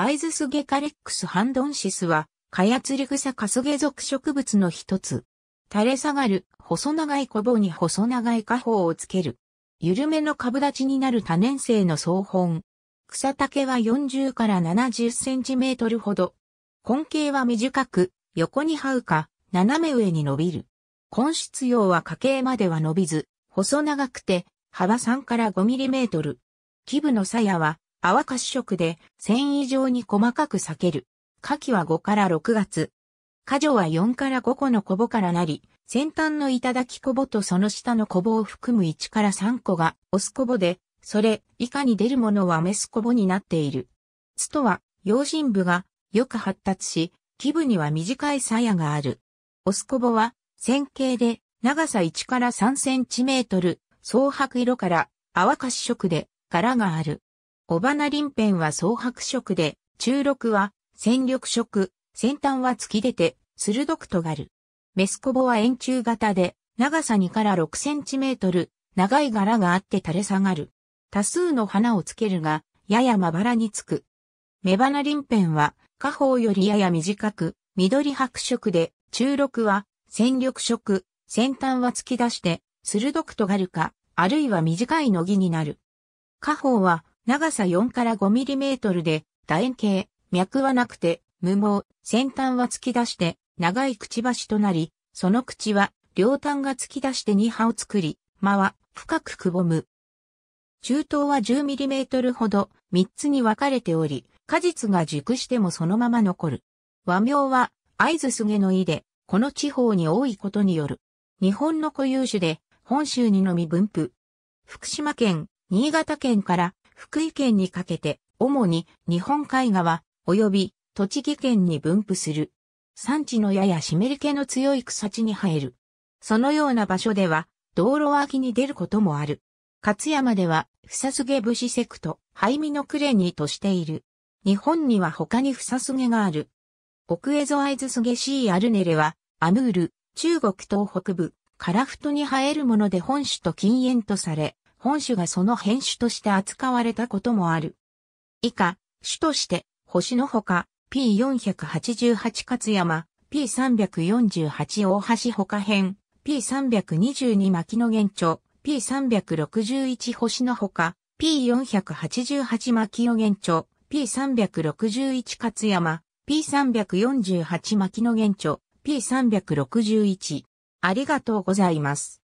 アイズスゲカレックスハンドンシスは、カヤツリグサカスゲ属植物の一つ。垂れ下がる、細長い小棒に細長い花苞をつける。緩めの株立ちになる多年生の草本。草丈は40から70センチメートルほど。根茎は短く、横に這うか、斜め上に伸びる。根質葉は家系までは伸びず、細長くて、幅3から5ミリメートル。基部の鞘は泡褐色で繊維状に細かく裂ける。夏季は5から6月。果樹は4から5個のコボからなり、先端の頂コボとその下のコボを含む1から3個がオスコボで、それ以下に出るものはメスコボになっている。ツとは、用心部がよく発達し、基部には短い鞘がある。オスコボは、線形で長さ1から3センチメートル、蒼白色から泡褐色で柄がある。尾花林辺は蒼白色で、中緑は戦力色、先端は突き出て、鋭く尖る。メスコボは円柱型で、長さ2から6センチメートル、長い柄があって垂れ下がる。多数の花をつけるが、ややまばらにつく。メバナ輪ペンは、下方よりやや短く、緑白色で、中緑は、戦力色、先端は突き出して、鋭く尖るか、あるいは短いのぎになる。下方は、長さ4から5ミリメートルで、楕円形、脈はなくて、無毛、先端は突き出して、長いくちばしとなり、その口は、両端が突き出して2葉を作り、間は、深くくぼむ。中東は 10mm ほど、3つに分かれており、果実が熟してもそのまま残る。和名は、合図すげの意で、この地方に多いことによる。日本の固有種で、本州にのみ分布。福島県、新潟県から福井県にかけて、主に日本海側、及び栃木県に分布する。産地のやや湿り気の強い草地に生える。そのような場所では、道路脇に出ることもある。勝山では、フサスゲブシセクト、ハイミノクレニとしている。日本には他にフサスゲがある。奥エゾアイズスゲシーアルネレは、アムール、中国東北部、カラフトに生えるもので本種と禁煙とされ、本種がその変種として扱われたこともある。以下、種として、星のほか、P488 勝山、P348 大橋ほか編、P322 牧野玄著、P361 星のほか、P488 牧野玄著、P361 勝山、P348 牧野玄著、P361。ありがとうございます。